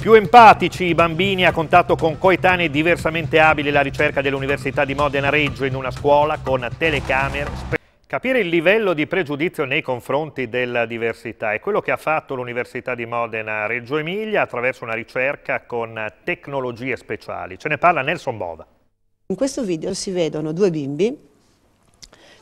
Più empatici i bambini a contatto con coetanei diversamente abili la ricerca dell'Università di Modena Reggio in una scuola con telecamere. Capire il livello di pregiudizio nei confronti della diversità è quello che ha fatto l'Università di Modena Reggio Emilia attraverso una ricerca con tecnologie speciali. Ce ne parla Nelson Bova. In questo video si vedono due bimbi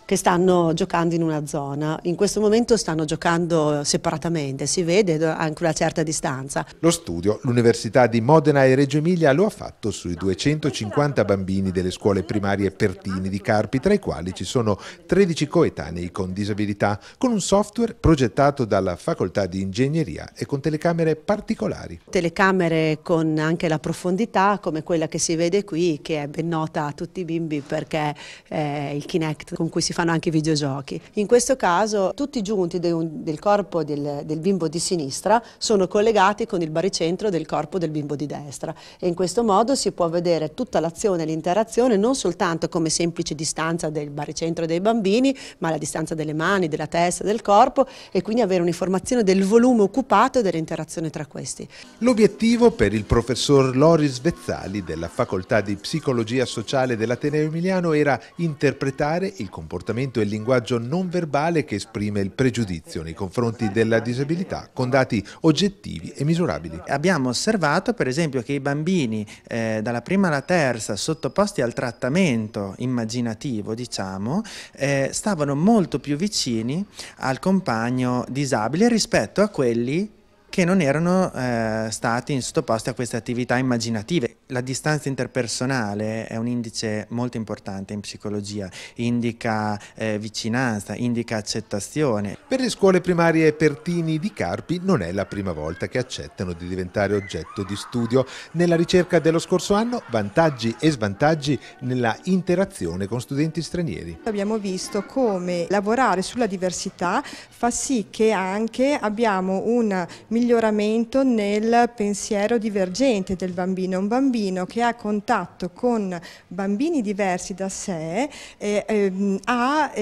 che stanno giocando in una zona. In questo momento stanno giocando separatamente, si vede anche una certa distanza. Lo studio, l'Università di Modena e Reggio Emilia lo ha fatto sui 250 bambini delle scuole primarie Pertini di Carpi, tra i quali ci sono 13 coetanei con disabilità, con un software progettato dalla Facoltà di Ingegneria e con telecamere particolari. Telecamere con anche la profondità come quella che si vede qui, che è ben nota a tutti i bimbi perché è eh, il Kinect con cui si fa fanno anche i videogiochi. In questo caso tutti i giunti de un, del corpo del, del, bimbo di sinistra sono collegati con il baricentro del corpo del bimbo di destra e in questo modo si può vedere tutta l'azione e l'interazione non soltanto come semplice distanza del baricentro dei bambini ma la distanza delle mani, della testa, del corpo e quindi avere un'informazione del volume occupato e dell'interazione tra questi. L'obiettivo per il professor Loris Vezzali della facoltà di psicologia sociale dell'Ateneo Emiliano era interpretare il comportamento comportamento e il linguaggio non verbale che esprime il pregiudizio nei confronti della disabilità con dati oggettivi e misurabili. Abbiamo osservato per esempio che i bambini eh, dalla prima alla terza sottoposti al trattamento immaginativo diciamo eh, stavano molto più vicini al compagno disabile rispetto a quelli che non erano eh, stati sottoposti a queste attività immaginative. La distanza interpersonale è un indice molto importante in psicologia, indica eh, vicinanza, indica accettazione. Per le scuole primarie Pertini di Carpi non è la prima volta che accettano di diventare oggetto di studio. Nella ricerca dello scorso anno vantaggi e svantaggi nella interazione con studenti stranieri. Abbiamo visto come lavorare sulla diversità fa sì che anche abbiamo un migliore miglioramento nel pensiero divergente del bambino, un bambino che ha contatto con bambini diversi da sé eh, ehm, eh, ha,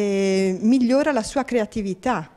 migliora la sua creatività